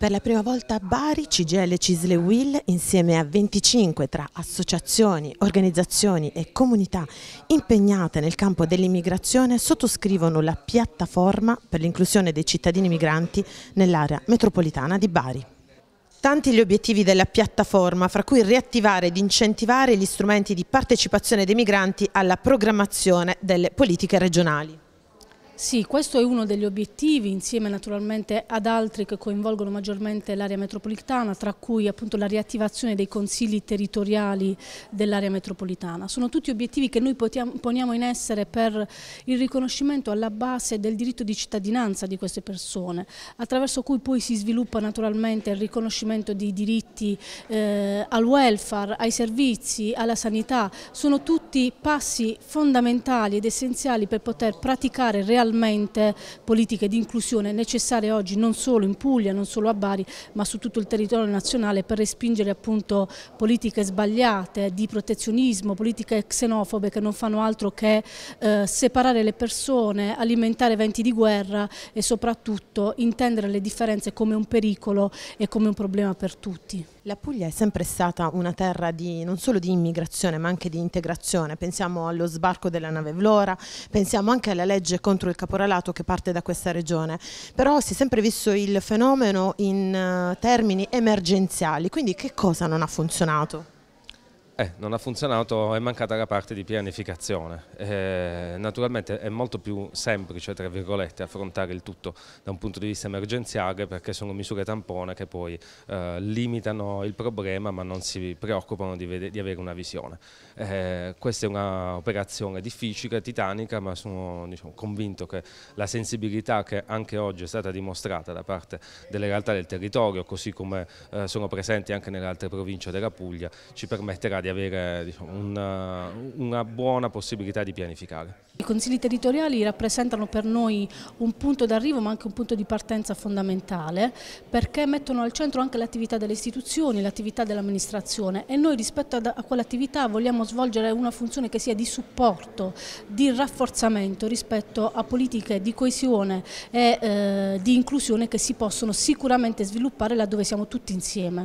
Per la prima volta a Bari CGL Cisle Will insieme a 25 tra associazioni, organizzazioni e comunità impegnate nel campo dell'immigrazione sottoscrivono la piattaforma per l'inclusione dei cittadini migranti nell'area metropolitana di Bari. Tanti gli obiettivi della piattaforma, fra cui riattivare ed incentivare gli strumenti di partecipazione dei migranti alla programmazione delle politiche regionali. Sì, questo è uno degli obiettivi insieme naturalmente ad altri che coinvolgono maggiormente l'area metropolitana, tra cui appunto la riattivazione dei consigli territoriali dell'area metropolitana. Sono tutti obiettivi che noi poniamo in essere per il riconoscimento alla base del diritto di cittadinanza di queste persone, attraverso cui poi si sviluppa naturalmente il riconoscimento dei diritti eh, al welfare, ai servizi, alla sanità. Sono tutti passi fondamentali ed essenziali per poter praticare realmente realmente politiche di inclusione necessarie oggi non solo in Puglia, non solo a Bari, ma su tutto il territorio nazionale per respingere appunto politiche sbagliate di protezionismo, politiche xenofobe che non fanno altro che eh, separare le persone, alimentare venti di guerra e soprattutto intendere le differenze come un pericolo e come un problema per tutti. La Puglia è sempre stata una terra di, non solo di immigrazione ma anche di integrazione, pensiamo allo sbarco della nave Vlora, pensiamo anche alla legge contro il caporalato che parte da questa regione, però si è sempre visto il fenomeno in eh, termini emergenziali, quindi che cosa non ha funzionato? Eh, non ha funzionato, è mancata la parte di pianificazione. Eh, naturalmente è molto più semplice, tra virgolette, affrontare il tutto da un punto di vista emergenziale perché sono misure tampone che poi eh, limitano il problema ma non si preoccupano di, di avere una visione. Eh, questa è un'operazione difficile, titanica, ma sono diciamo, convinto che la sensibilità che anche oggi è stata dimostrata da parte delle realtà del territorio, così come eh, sono presenti anche nelle altre province della Puglia, ci permetterà di avere diciamo, una, eh, una buona possibilità di pianificare. I consigli territoriali rappresentano per noi un punto d'arrivo ma anche un punto di partenza fondamentale perché mettono al centro anche l'attività delle istituzioni, l'attività dell'amministrazione e noi rispetto a quell'attività vogliamo svolgere una funzione che sia di supporto, di rafforzamento rispetto a politiche di coesione e eh, di inclusione che si possono sicuramente sviluppare laddove siamo tutti insieme.